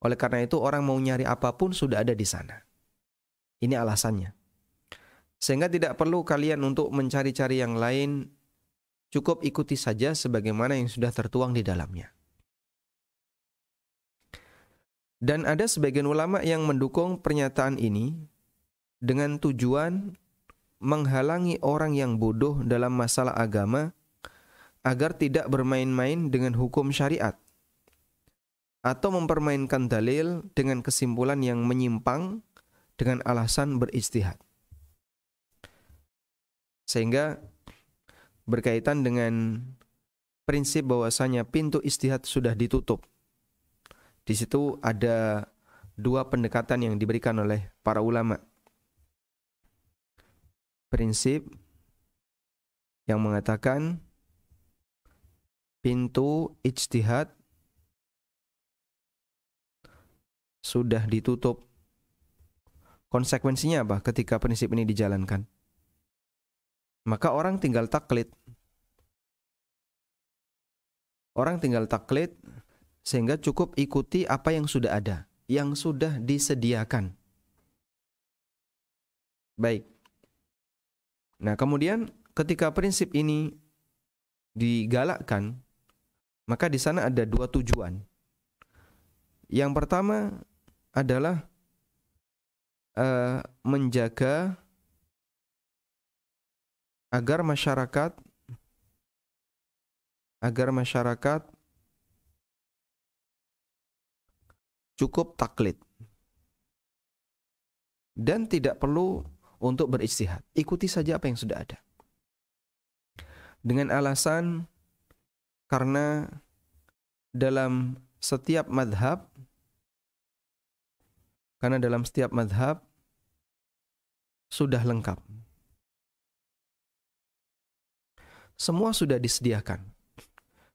Oleh karena itu orang mau nyari apapun sudah ada di sana. Ini alasannya. Sehingga tidak perlu kalian untuk mencari-cari yang lain, cukup ikuti saja sebagaimana yang sudah tertuang di dalamnya. Dan ada sebagian ulama yang mendukung pernyataan ini dengan tujuan menghalangi orang yang bodoh dalam masalah agama agar tidak bermain-main dengan hukum syariat atau mempermainkan dalil dengan kesimpulan yang menyimpang dengan alasan beristihad. Sehingga berkaitan dengan prinsip bahwasanya pintu istihad sudah ditutup. Di situ ada dua pendekatan yang diberikan oleh para ulama. Prinsip yang mengatakan pintu istihad sudah ditutup. Konsekuensinya apa ketika prinsip ini dijalankan? Maka orang tinggal taklit. Orang tinggal taklit sehingga cukup ikuti apa yang sudah ada, yang sudah disediakan. Baik. Nah, kemudian ketika prinsip ini digalakkan, maka di sana ada dua tujuan. Yang pertama, adalah uh, menjaga agar masyarakat agar masyarakat cukup taklid dan tidak perlu untuk beristihad. Ikuti saja apa yang sudah ada. Dengan alasan karena dalam setiap madhab karena dalam setiap madhab sudah lengkap. Semua sudah disediakan.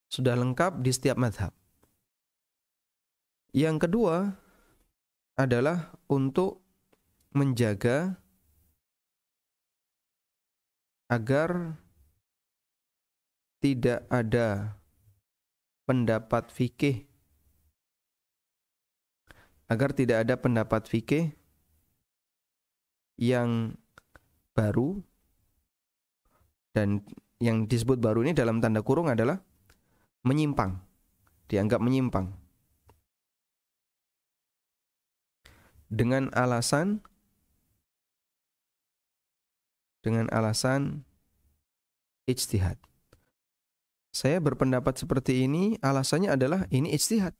Sudah lengkap di setiap madhab. Yang kedua adalah untuk menjaga agar tidak ada pendapat fikih agar tidak ada pendapat fikih yang baru dan yang disebut baru ini dalam tanda kurung adalah menyimpang dianggap menyimpang dengan alasan dengan alasan ijtihad saya berpendapat seperti ini alasannya adalah ini ijtihad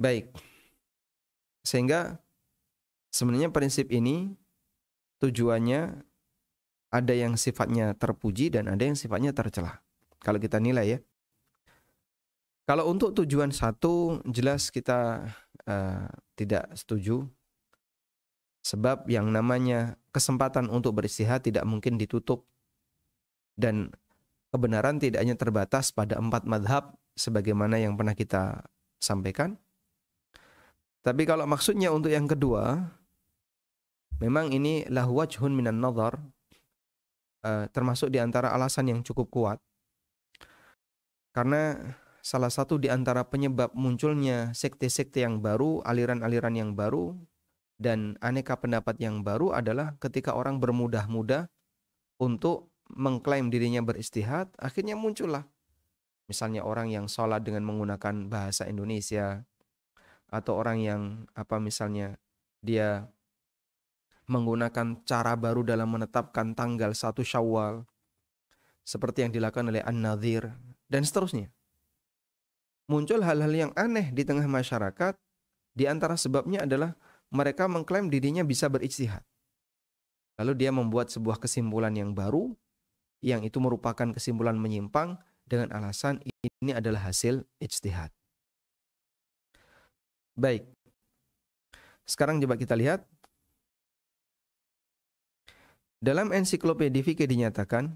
Baik. Sehingga sebenarnya prinsip ini tujuannya ada yang sifatnya terpuji dan ada yang sifatnya tercelah. Kalau kita nilai ya. Kalau untuk tujuan satu jelas kita uh, tidak setuju sebab yang namanya kesempatan untuk beristihad tidak mungkin ditutup dan kebenaran tidak hanya terbatas pada empat madhab sebagaimana yang pernah kita sampaikan tapi kalau maksudnya untuk yang kedua, memang ini lahu wajhun minan nazar, uh, eh, termasuk di antara alasan yang cukup kuat. Karena salah satu di antara penyebab munculnya sekte-sekte yang baru, aliran-aliran yang baru, dan aneka pendapat yang baru adalah ketika orang bermudah-mudah untuk mengklaim dirinya beristihad, akhirnya muncullah. Misalnya orang yang sholat dengan menggunakan bahasa Indonesia, atau orang yang apa misalnya dia menggunakan cara baru dalam menetapkan tanggal satu Syawal seperti yang dilakukan oleh An-Nadhir dan seterusnya. Muncul hal-hal yang aneh di tengah masyarakat di antara sebabnya adalah mereka mengklaim dirinya bisa berijtihad. Lalu dia membuat sebuah kesimpulan yang baru yang itu merupakan kesimpulan menyimpang dengan alasan ini adalah hasil ijtihad. Baik. Sekarang coba kita lihat. Dalam ensiklopedia fikih dinyatakan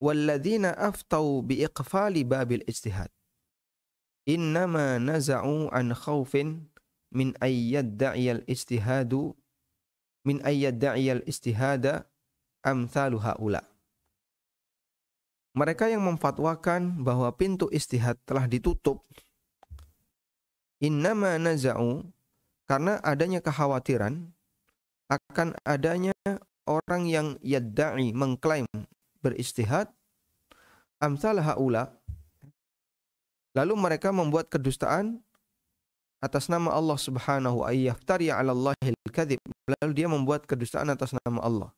walladzina aftau bi iqfali babil ijtihad innama naza'u an khaufin min ayyadda'iyal ijtihadu min ayyadda'iyal ijtihada amthalu haula mereka yang memfatwakan bahwa pintu istihad telah ditutup innama naza'u karena adanya kekhawatiran akan adanya orang yang yadda'i mengklaim beristihad amsal haula lalu mereka membuat kedustaan atas nama Allah Subhanahu ayyaftari 'ala Allahil kadhib lalu dia membuat kedustaan atas nama Allah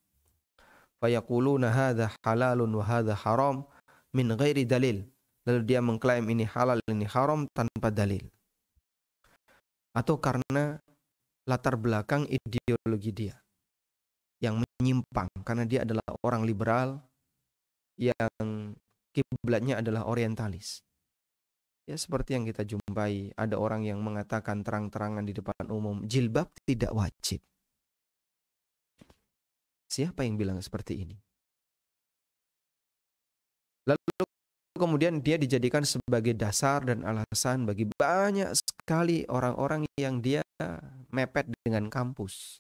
fayaquluna hadha halalun wa hadha haram min ghairi dalil lalu dia mengklaim ini halal ini haram tanpa dalil atau karena latar belakang ideologi dia yang menyimpang karena dia adalah orang liberal yang kiblatnya adalah orientalis. Ya seperti yang kita jumpai ada orang yang mengatakan terang-terangan di depan umum jilbab tidak wajib. Siapa yang bilang seperti ini? Lalu kemudian dia dijadikan sebagai dasar dan alasan bagi banyak sekali orang-orang yang dia mepet dengan kampus.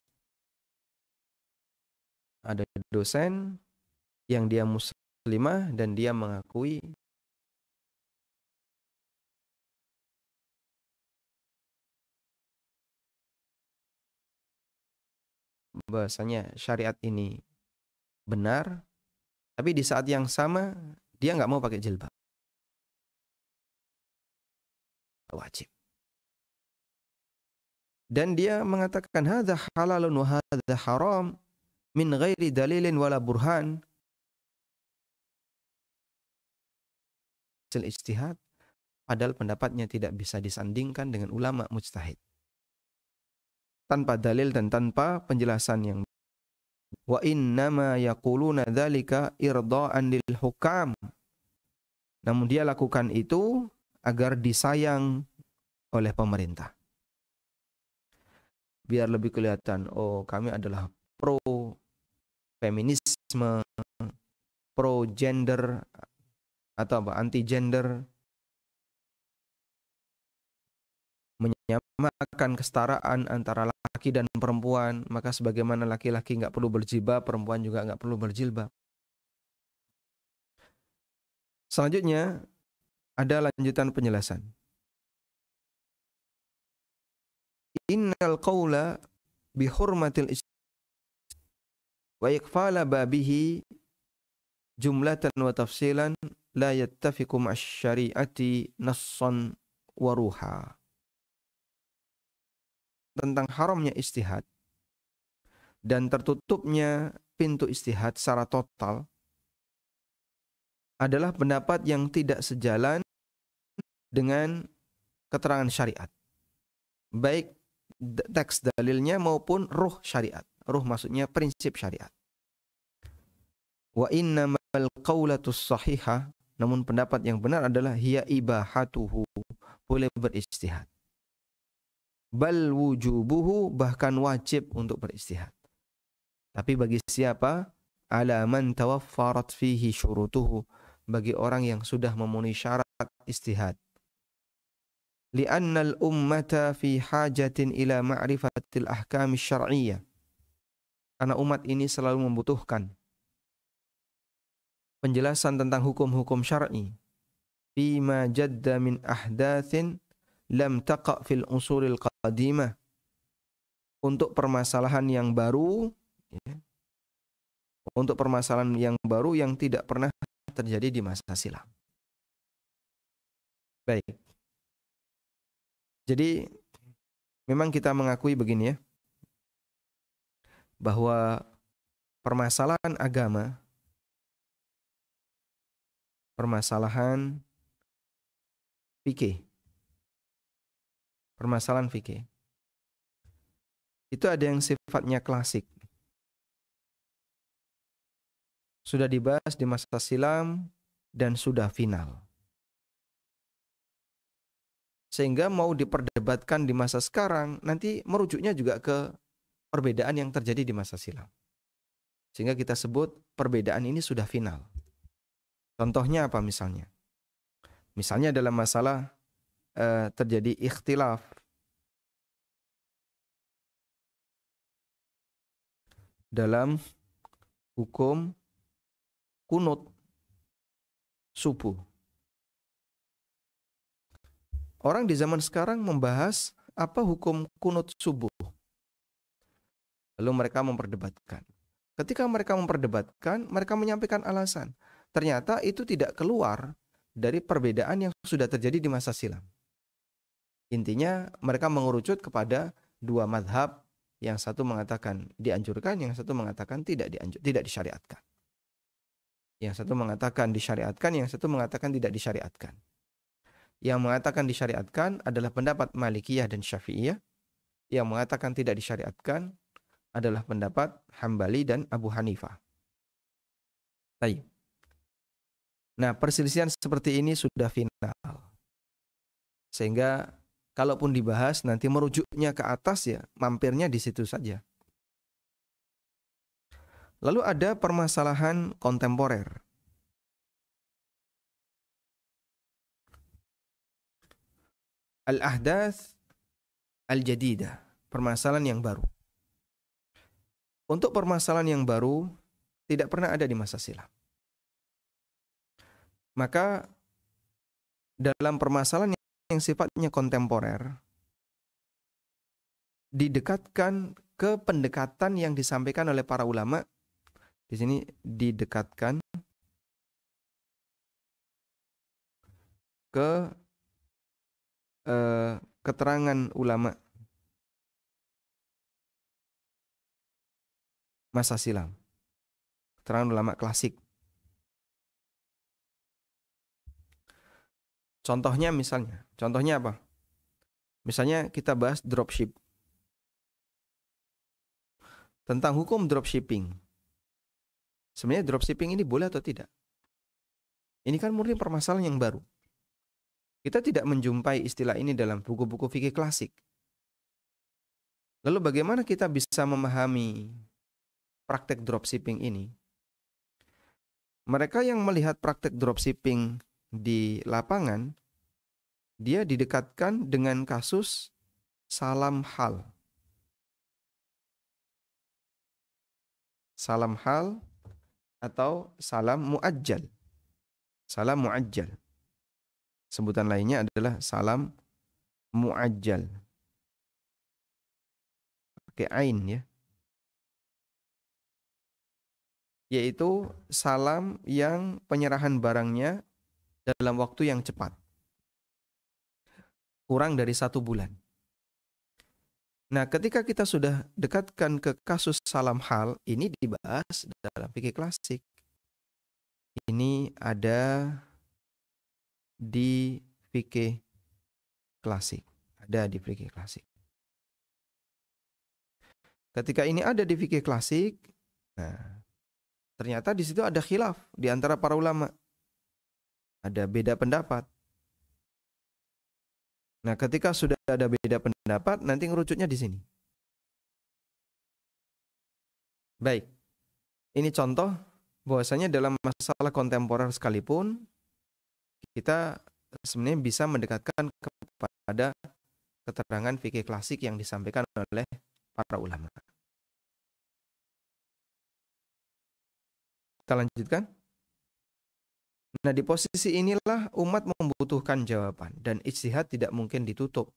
Ada dosen yang dia muslimah dan dia mengakui bahasanya syariat ini benar tapi di saat yang sama dia nggak mau pakai jilbab. Wajib. Dan dia mengatakan hadza halalun wa hadza haram min ghairi dalilin wala burhan. ijtihad padahal pendapatnya tidak bisa disandingkan dengan ulama mujtahid tanpa dalil dan tanpa penjelasan yang wa innama yaquluna dzalika irda'an lil hukam namun dia lakukan itu agar disayang oleh pemerintah biar lebih kelihatan oh kami adalah pro feminisme pro gender atau apa anti gender menyamakan kesetaraan antara laki dan perempuan, maka sebagaimana laki-laki nggak perlu berjilbab, perempuan juga nggak perlu berjilbab. Selanjutnya, ada lanjutan penjelasan. Innal qawla bihurmatil wa ikfala babihi jumlatan wa tafsilan la yattafiqu ma'asyari'ati nassan wa ruha tentang haramnya istihad dan tertutupnya pintu istihad secara total adalah pendapat yang tidak sejalan dengan keterangan syariat. Baik teks dalilnya maupun ruh syariat. Ruh maksudnya prinsip syariat. Wa innamal qawlatus sahihah namun pendapat yang benar adalah hiya ibahatuhu boleh beristihad bal wujubuhu bahkan wajib untuk beristihad. Tapi bagi siapa? Ala man tawaffarat fihi syurutuhu. Bagi orang yang sudah memenuhi syarat istihad. Lianna al-ummata fi hajatin ila ma'rifatil ahkam syar'iyyah. Karena umat ini selalu membutuhkan penjelasan tentang hukum-hukum syar'i. Fima jadda min ahdathin lam taqa fil usulil qadimah untuk permasalahan yang baru untuk permasalahan yang baru yang tidak pernah terjadi di masa silam. Baik. Jadi memang kita mengakui begini ya bahwa permasalahan agama permasalahan fikih permasalahan fikih. Itu ada yang sifatnya klasik. Sudah dibahas di masa silam dan sudah final. Sehingga mau diperdebatkan di masa sekarang, nanti merujuknya juga ke perbedaan yang terjadi di masa silam. Sehingga kita sebut perbedaan ini sudah final. Contohnya apa misalnya? Misalnya dalam masalah uh, terjadi ikhtilaf. Dalam hukum kunut subuh. Orang di zaman sekarang membahas apa hukum kunut subuh. Lalu mereka memperdebatkan. Ketika mereka memperdebatkan, mereka menyampaikan alasan. Ternyata itu tidak keluar dari perbedaan yang sudah terjadi di masa silam. Intinya mereka mengerucut kepada dua madhab yang satu mengatakan dianjurkan, yang satu mengatakan tidak dianjur, tidak disyariatkan. Yang satu mengatakan disyariatkan, yang satu mengatakan tidak disyariatkan. Yang mengatakan disyariatkan adalah pendapat Malikiyah dan Syafi'iyah. Yang mengatakan tidak disyariatkan adalah pendapat Hambali dan Abu Hanifah. Baik. Nah, perselisihan seperti ini sudah final. Sehingga kalaupun dibahas nanti merujuknya ke atas ya, mampirnya di situ saja. Lalu ada permasalahan kontemporer. Al-ahdath al-jadidah, permasalahan yang baru. Untuk permasalahan yang baru tidak pernah ada di masa silam. Maka dalam permasalahan yang sifatnya kontemporer didekatkan ke pendekatan yang disampaikan oleh para ulama di sini didekatkan ke eh, keterangan ulama masa silam keterangan ulama klasik contohnya misalnya Contohnya apa? Misalnya kita bahas dropship. Tentang hukum dropshipping. Sebenarnya dropshipping ini boleh atau tidak? Ini kan murni permasalahan yang baru. Kita tidak menjumpai istilah ini dalam buku-buku fikih klasik. Lalu bagaimana kita bisa memahami praktek dropshipping ini? Mereka yang melihat praktek dropshipping di lapangan dia didekatkan dengan kasus salam hal. Salam hal atau salam muajjal. Salam muajjal. Sebutan lainnya adalah salam muajjal. Pakai ain ya. Yaitu salam yang penyerahan barangnya dalam waktu yang cepat kurang dari satu bulan. Nah, ketika kita sudah dekatkan ke kasus salam hal, ini dibahas dalam fikih klasik. Ini ada di fikih klasik. Ada di fikih klasik. Ketika ini ada di fikih klasik, nah ternyata di situ ada khilaf di antara para ulama. Ada beda pendapat. Nah, ketika sudah ada beda pendapat, nanti ngerucutnya di sini. Baik. Ini contoh bahwasanya dalam masalah kontemporer sekalipun kita sebenarnya bisa mendekatkan kepada keterangan fikih klasik yang disampaikan oleh para ulama. Kita lanjutkan. Nah, di posisi inilah umat membutuhkan jawaban dan ijtihad tidak mungkin ditutup.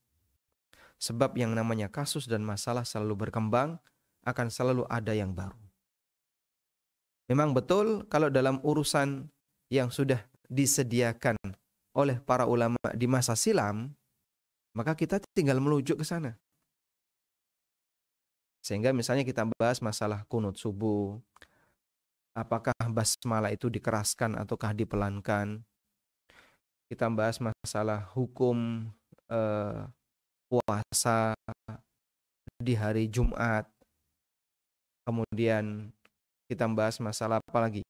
Sebab yang namanya kasus dan masalah selalu berkembang, akan selalu ada yang baru. Memang betul kalau dalam urusan yang sudah disediakan oleh para ulama di masa silam, maka kita tinggal melujuk ke sana. Sehingga misalnya kita bahas masalah kunut subuh, apakah basmalah itu dikeraskan ataukah dipelankan. Kita bahas masalah hukum eh, puasa di hari Jumat. Kemudian kita bahas masalah apa lagi?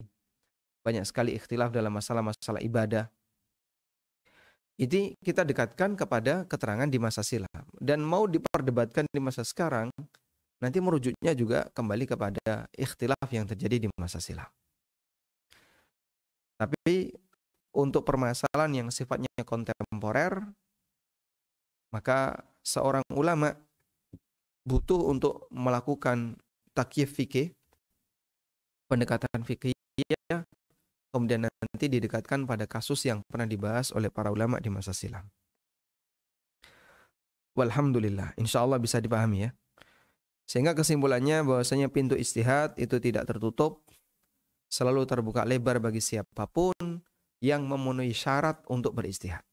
Banyak sekali ikhtilaf dalam masalah-masalah ibadah. Ini kita dekatkan kepada keterangan di masa silam dan mau diperdebatkan di masa sekarang nanti merujuknya juga kembali kepada ikhtilaf yang terjadi di masa silam. Tapi untuk permasalahan yang sifatnya kontemporer, maka seorang ulama butuh untuk melakukan takyif fikih, pendekatan fikih, kemudian nanti didekatkan pada kasus yang pernah dibahas oleh para ulama di masa silam. Walhamdulillah, insya Allah bisa dipahami ya. Sehingga kesimpulannya bahwasanya pintu istihad itu tidak tertutup, selalu terbuka lebar bagi siapapun yang memenuhi syarat untuk beristihad.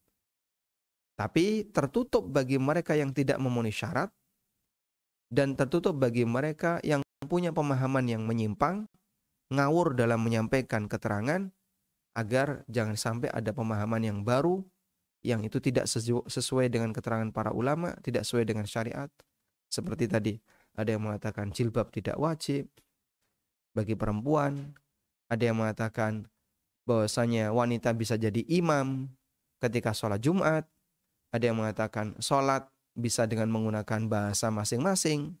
Tapi tertutup bagi mereka yang tidak memenuhi syarat dan tertutup bagi mereka yang punya pemahaman yang menyimpang, ngawur dalam menyampaikan keterangan agar jangan sampai ada pemahaman yang baru yang itu tidak sesuai dengan keterangan para ulama, tidak sesuai dengan syariat. Seperti tadi, ada yang mengatakan jilbab tidak wajib bagi perempuan, ada yang mengatakan bahwasanya wanita bisa jadi imam ketika sholat Jumat, ada yang mengatakan sholat bisa dengan menggunakan bahasa masing-masing,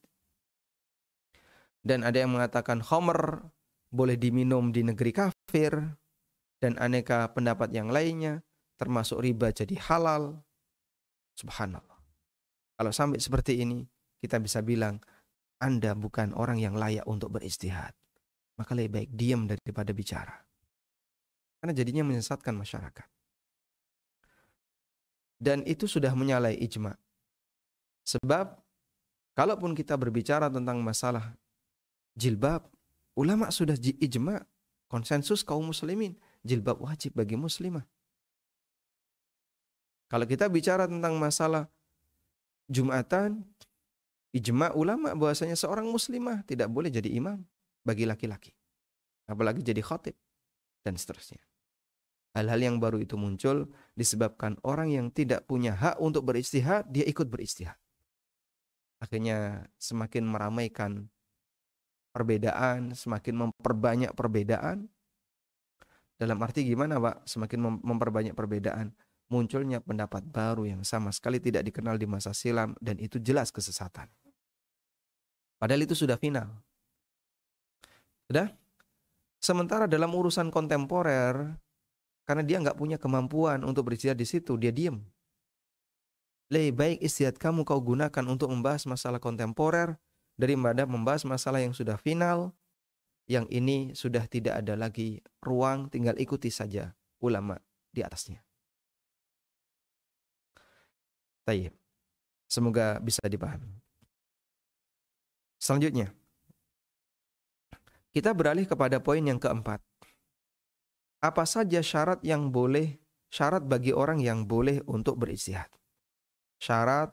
dan ada yang mengatakan homer boleh diminum di negeri kafir, dan aneka pendapat yang lainnya, termasuk riba jadi halal. Subhanallah. Kalau sampai seperti ini, kita bisa bilang anda bukan orang yang layak untuk beristihad, maka lebih baik diam daripada bicara. Karena jadinya menyesatkan masyarakat. Dan itu sudah menyalahi ijma. Sebab kalaupun kita berbicara tentang masalah jilbab, ulama sudah ijma konsensus kaum muslimin jilbab wajib bagi muslimah. Kalau kita bicara tentang masalah Jumatan, ijma ulama bahwasanya seorang muslimah tidak boleh jadi imam bagi laki-laki. Apalagi jadi khatib dan seterusnya. Hal-hal yang baru itu muncul disebabkan orang yang tidak punya hak untuk beristihad, dia ikut beristihad. Akhirnya semakin meramaikan perbedaan, semakin memperbanyak perbedaan. Dalam arti gimana Pak? Semakin memperbanyak perbedaan. Munculnya pendapat baru yang sama sekali tidak dikenal di masa silam dan itu jelas kesesatan. Padahal itu sudah final. Sudah? Sementara dalam urusan kontemporer, karena dia nggak punya kemampuan untuk beristirahat di situ, dia diem. Lebih baik istirahat kamu kau gunakan untuk membahas masalah kontemporer daripada membahas masalah yang sudah final, yang ini sudah tidak ada lagi ruang, tinggal ikuti saja ulama di atasnya. Tayyip, Semoga bisa dipahami. Selanjutnya, kita beralih kepada poin yang keempat. Apa saja syarat yang boleh, syarat bagi orang yang boleh untuk beristihad? Syarat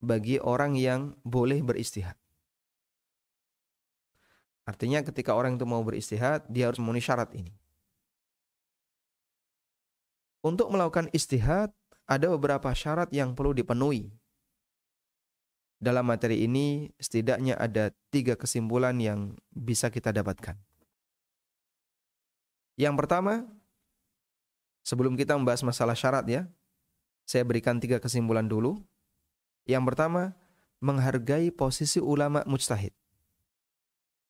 bagi orang yang boleh beristihad. Artinya ketika orang itu mau beristihad, dia harus memenuhi syarat ini. Untuk melakukan istihad, ada beberapa syarat yang perlu dipenuhi dalam materi ini setidaknya ada tiga kesimpulan yang bisa kita dapatkan. Yang pertama, sebelum kita membahas masalah syarat ya, saya berikan tiga kesimpulan dulu. Yang pertama, menghargai posisi ulama mujtahid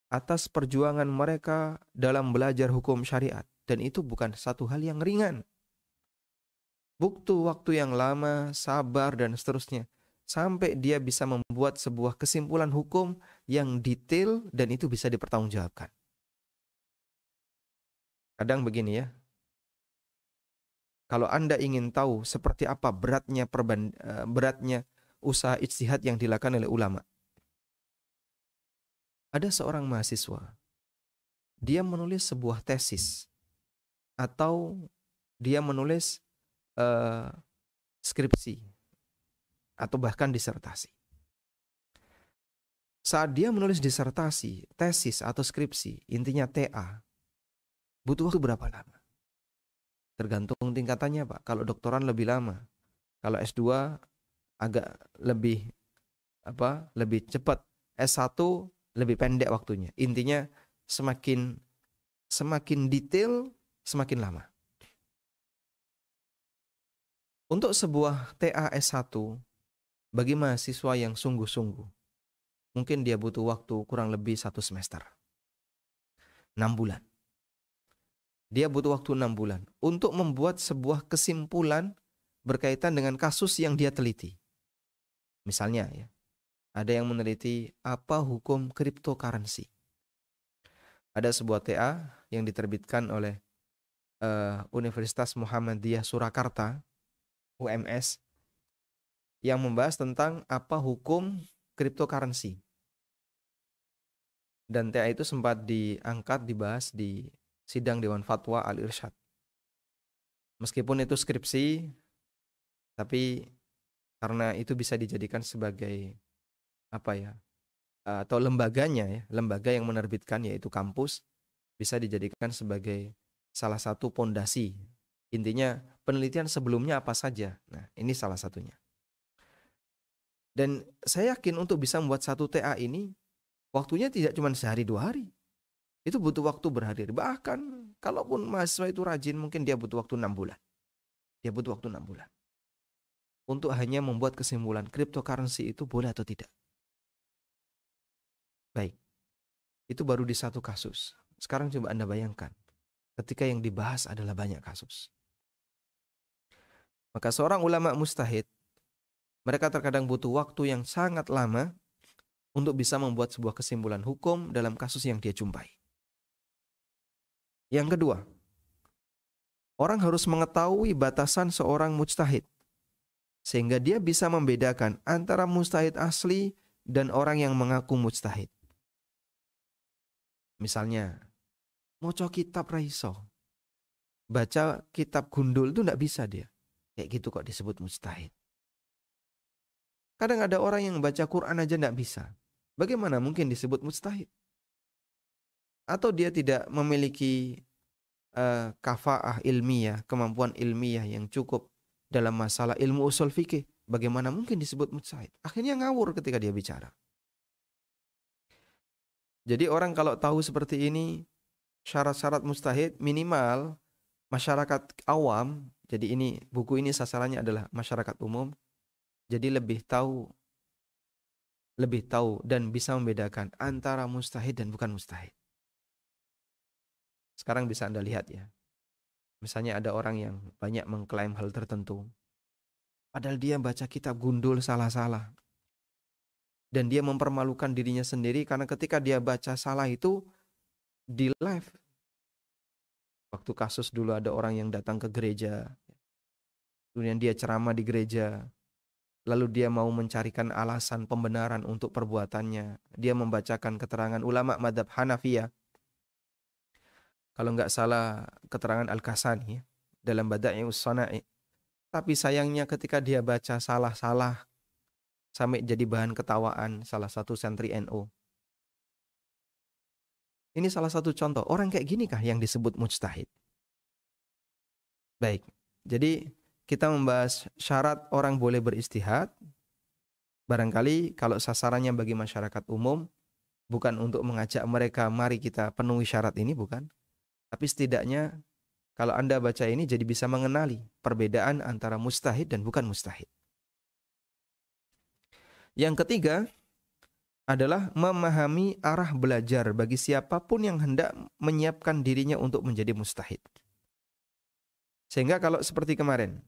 atas perjuangan mereka dalam belajar hukum syariat dan itu bukan satu hal yang ringan. Buktu waktu yang lama, sabar dan seterusnya sampai dia bisa membuat sebuah kesimpulan hukum yang detail dan itu bisa dipertanggungjawabkan. Kadang begini ya. Kalau Anda ingin tahu seperti apa beratnya perban, e, beratnya usaha ijtihad yang dilakukan oleh ulama. Ada seorang mahasiswa. Dia menulis sebuah tesis atau dia menulis uh, skripsi atau bahkan disertasi. Saat dia menulis disertasi, tesis atau skripsi, intinya TA, butuh waktu berapa lama? Tergantung tingkatannya, Pak. Kalau doktoran lebih lama, kalau S2 agak lebih apa? Lebih cepat. S1 lebih pendek waktunya. Intinya semakin semakin detail, semakin lama. Untuk sebuah TA s 1 bagi mahasiswa yang sungguh-sungguh. Mungkin dia butuh waktu kurang lebih satu semester. enam bulan. Dia butuh waktu enam bulan untuk membuat sebuah kesimpulan berkaitan dengan kasus yang dia teliti. Misalnya ya, ada yang meneliti apa hukum cryptocurrency. Ada sebuah TA yang diterbitkan oleh uh, Universitas Muhammadiyah Surakarta, UMS, yang membahas tentang apa hukum cryptocurrency. Dan TA itu sempat diangkat dibahas di sidang Dewan Fatwa Al Irsyad. Meskipun itu skripsi, tapi karena itu bisa dijadikan sebagai apa ya eh, atau lembaganya ya lembaga yang menerbitkan yaitu kampus bisa dijadikan sebagai salah satu pondasi intinya penelitian sebelumnya apa saja nah ini salah satunya dan saya yakin untuk bisa membuat satu TA ini waktunya tidak cuma sehari dua hari. Itu butuh waktu berhadir. Bahkan kalaupun mahasiswa itu rajin mungkin dia butuh waktu enam bulan. Dia butuh waktu enam bulan. Untuk hanya membuat kesimpulan cryptocurrency itu boleh atau tidak. Baik. Itu baru di satu kasus. Sekarang coba Anda bayangkan. Ketika yang dibahas adalah banyak kasus. Maka seorang ulama mustahid mereka terkadang butuh waktu yang sangat lama untuk bisa membuat sebuah kesimpulan hukum dalam kasus yang dia jumpai. Yang kedua, orang harus mengetahui batasan seorang mujtahid sehingga dia bisa membedakan antara mujtahid asli dan orang yang mengaku mujtahid. Misalnya, moco kitab Raiso, baca kitab gundul itu tidak bisa dia. Kayak gitu kok disebut mujtahid. Kadang ada orang yang baca Quran aja tidak bisa. Bagaimana mungkin disebut mustahid? Atau dia tidak memiliki uh, kafaah ilmiah, kemampuan ilmiah yang cukup dalam masalah ilmu usul fikih. Bagaimana mungkin disebut mustahid? Akhirnya ngawur ketika dia bicara. Jadi orang kalau tahu seperti ini, syarat-syarat mustahid minimal masyarakat awam, jadi ini buku ini sasarannya adalah masyarakat umum, jadi lebih tahu lebih tahu dan bisa membedakan antara mustahid dan bukan mustahid. Sekarang bisa Anda lihat ya. Misalnya ada orang yang banyak mengklaim hal tertentu. Padahal dia baca kitab gundul salah-salah. Dan dia mempermalukan dirinya sendiri karena ketika dia baca salah itu di live. Waktu kasus dulu ada orang yang datang ke gereja. Kemudian dia ceramah di gereja lalu dia mau mencarikan alasan pembenaran untuk perbuatannya. Dia membacakan keterangan ulama madhab Hanafiya. Kalau nggak salah keterangan Al-Kasani ya, dalam Bada'i Usana'i. Tapi sayangnya ketika dia baca salah-salah sampai jadi bahan ketawaan salah satu sentri NU. NO. Ini salah satu contoh. Orang kayak gini kah yang disebut mujtahid? Baik. Jadi kita membahas syarat orang boleh beristihad. Barangkali kalau sasarannya bagi masyarakat umum bukan untuk mengajak mereka mari kita penuhi syarat ini bukan. Tapi setidaknya kalau Anda baca ini jadi bisa mengenali perbedaan antara mustahid dan bukan mustahid. Yang ketiga adalah memahami arah belajar bagi siapapun yang hendak menyiapkan dirinya untuk menjadi mustahid. Sehingga kalau seperti kemarin,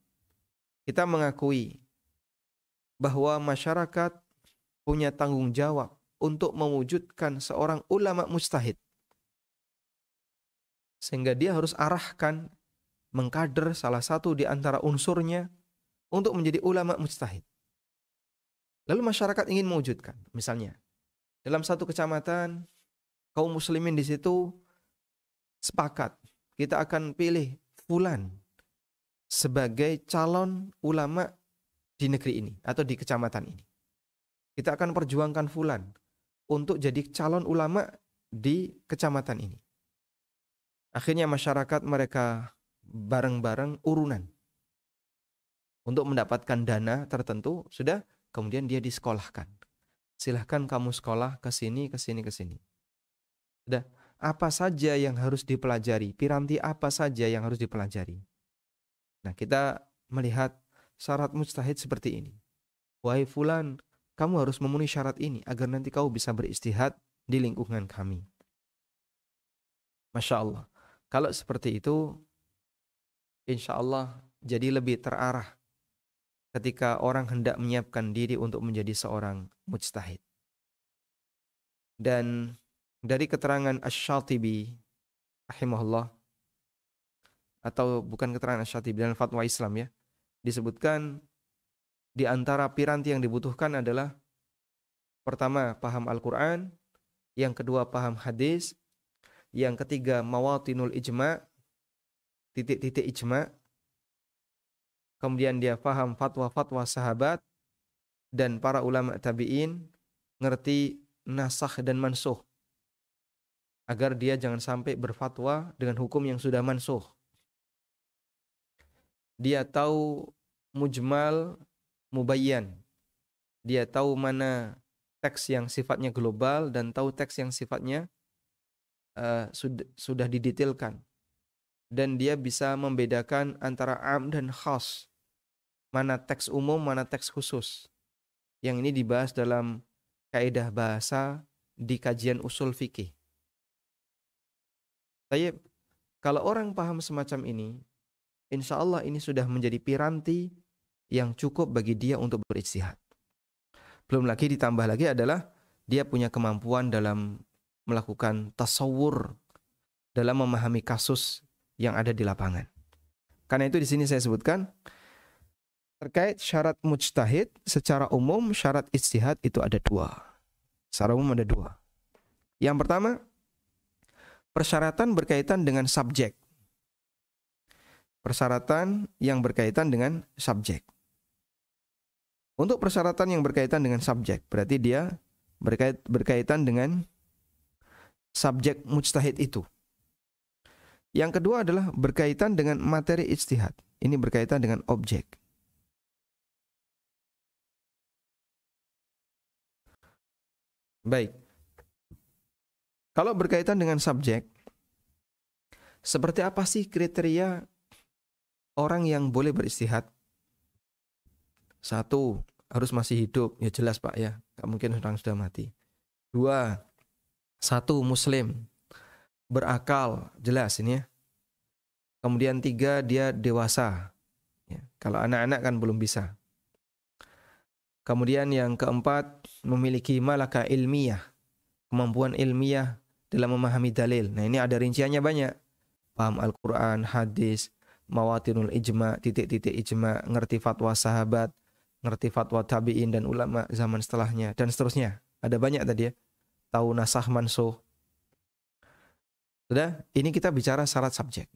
kita mengakui bahwa masyarakat punya tanggung jawab untuk mewujudkan seorang ulama mustahid. Sehingga dia harus arahkan, mengkader salah satu di antara unsurnya untuk menjadi ulama mustahid. Lalu masyarakat ingin mewujudkan, misalnya dalam satu kecamatan kaum muslimin di situ sepakat kita akan pilih fulan sebagai calon ulama di negeri ini atau di kecamatan ini. Kita akan perjuangkan Fulan untuk jadi calon ulama di kecamatan ini. Akhirnya masyarakat mereka bareng-bareng urunan untuk mendapatkan dana tertentu sudah kemudian dia disekolahkan. Silahkan kamu sekolah ke sini, ke sini, ke sini. Sudah apa saja yang harus dipelajari, piranti apa saja yang harus dipelajari. Nah, kita melihat syarat mujtahid seperti ini. Wahai fulan, kamu harus memenuhi syarat ini agar nanti kau bisa beristihad di lingkungan kami. Masya Allah. Kalau seperti itu, insya Allah jadi lebih terarah ketika orang hendak menyiapkan diri untuk menjadi seorang mujtahid. Dan dari keterangan Ash-Shatibi, rahimahullah atau bukan keterangan Syatibi dan fatwa Islam ya. Disebutkan di antara piranti yang dibutuhkan adalah pertama paham Al-Qur'an, yang kedua paham hadis, yang ketiga mawatinul ijma, titik-titik ijma. Kemudian dia paham fatwa-fatwa sahabat dan para ulama tabi'in ngerti nasah dan mansuh agar dia jangan sampai berfatwa dengan hukum yang sudah mansuh dia tahu mujmal, mubayyan. Dia tahu mana teks yang sifatnya global dan tahu teks yang sifatnya uh, sud sudah didetailkan. Dan dia bisa membedakan antara am dan khas. Mana teks umum, mana teks khusus. Yang ini dibahas dalam kaidah bahasa di kajian usul fikih. Tapi kalau orang paham semacam ini, insya Allah ini sudah menjadi piranti yang cukup bagi dia untuk beristihad. Belum lagi ditambah lagi adalah dia punya kemampuan dalam melakukan tasawur dalam memahami kasus yang ada di lapangan. Karena itu di sini saya sebutkan terkait syarat mujtahid secara umum syarat istihad itu ada dua. Secara umum ada dua. Yang pertama persyaratan berkaitan dengan subjek persyaratan yang berkaitan dengan subjek. Untuk persyaratan yang berkaitan dengan subjek, berarti dia berkait, berkaitan dengan subjek mujtahid itu. Yang kedua adalah berkaitan dengan materi istihad. Ini berkaitan dengan objek. Baik. Kalau berkaitan dengan subjek, seperti apa sih kriteria orang yang boleh beristihad satu harus masih hidup ya jelas pak ya nggak mungkin orang sudah mati dua satu muslim berakal jelas ini ya kemudian tiga dia dewasa ya, kalau anak-anak kan belum bisa kemudian yang keempat memiliki malaka ilmiah kemampuan ilmiah dalam memahami dalil nah ini ada rinciannya banyak paham Al-Quran hadis mawatinul ijma, titik-titik ijma, ngerti fatwa sahabat, ngerti fatwa tabi'in dan ulama zaman setelahnya dan seterusnya. Ada banyak tadi ya. Tahu nasah mansuh. Sudah, ini kita bicara syarat subjek.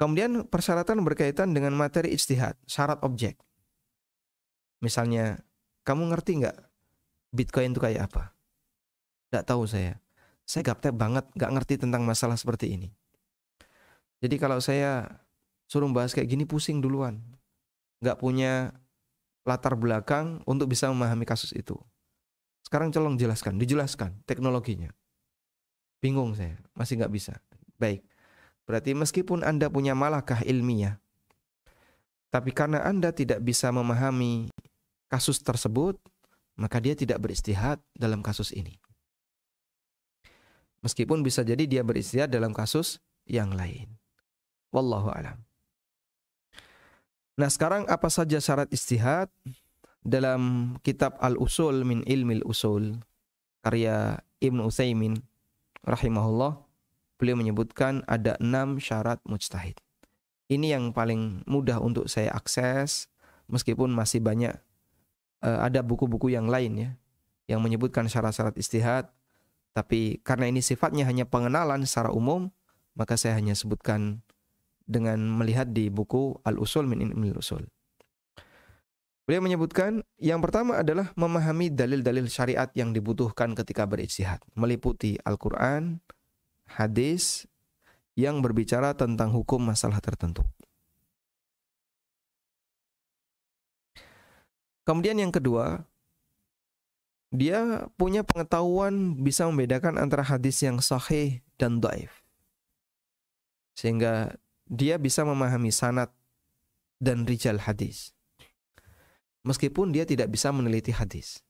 Kemudian persyaratan berkaitan dengan materi istihad syarat objek. Misalnya, kamu ngerti nggak Bitcoin itu kayak apa? Nggak tahu saya. Saya gaptek banget, nggak ngerti tentang masalah seperti ini. Jadi kalau saya suruh bahas kayak gini pusing duluan. Nggak punya latar belakang untuk bisa memahami kasus itu. Sekarang colong jelaskan, dijelaskan teknologinya. Bingung saya, masih nggak bisa. Baik, berarti meskipun Anda punya malakah ilmiah, tapi karena Anda tidak bisa memahami kasus tersebut, maka dia tidak beristihad dalam kasus ini. Meskipun bisa jadi dia beristihad dalam kasus yang lain. Wallahu alam. Nah, sekarang apa saja syarat istihad dalam kitab Al-Usul min Ilmil Usul karya Ibn Utsaimin rahimahullah beliau menyebutkan ada enam syarat mujtahid. Ini yang paling mudah untuk saya akses meskipun masih banyak eh, ada buku-buku yang lain ya yang menyebutkan syarat-syarat istihad tapi karena ini sifatnya hanya pengenalan secara umum maka saya hanya sebutkan dengan melihat di buku Al-Usul min Ilmil Usul. Beliau menyebutkan yang pertama adalah memahami dalil-dalil syariat yang dibutuhkan ketika berijtihad, meliputi Al-Qur'an, hadis yang berbicara tentang hukum masalah tertentu. Kemudian yang kedua, dia punya pengetahuan bisa membedakan antara hadis yang sahih dan doif Sehingga dia bisa memahami sanat dan rijal hadis. Meskipun dia tidak bisa meneliti hadis.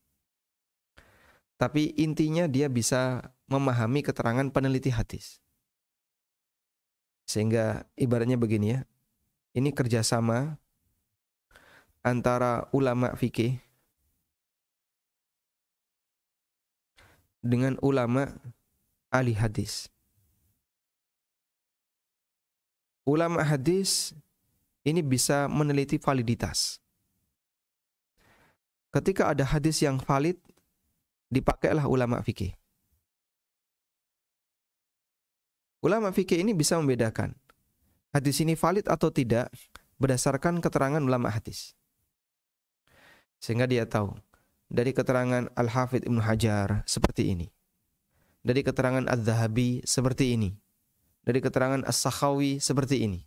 Tapi intinya dia bisa memahami keterangan peneliti hadis. Sehingga ibaratnya begini ya. Ini kerjasama antara ulama fikih dengan ulama ahli hadis ulama hadis ini bisa meneliti validitas. Ketika ada hadis yang valid, dipakailah ulama fikih. Ulama fikih ini bisa membedakan hadis ini valid atau tidak berdasarkan keterangan ulama hadis. Sehingga dia tahu dari keterangan Al-Hafidh Ibnu Hajar seperti ini. Dari keterangan Al-Zahabi seperti ini dari keterangan As-Sakhawi seperti ini.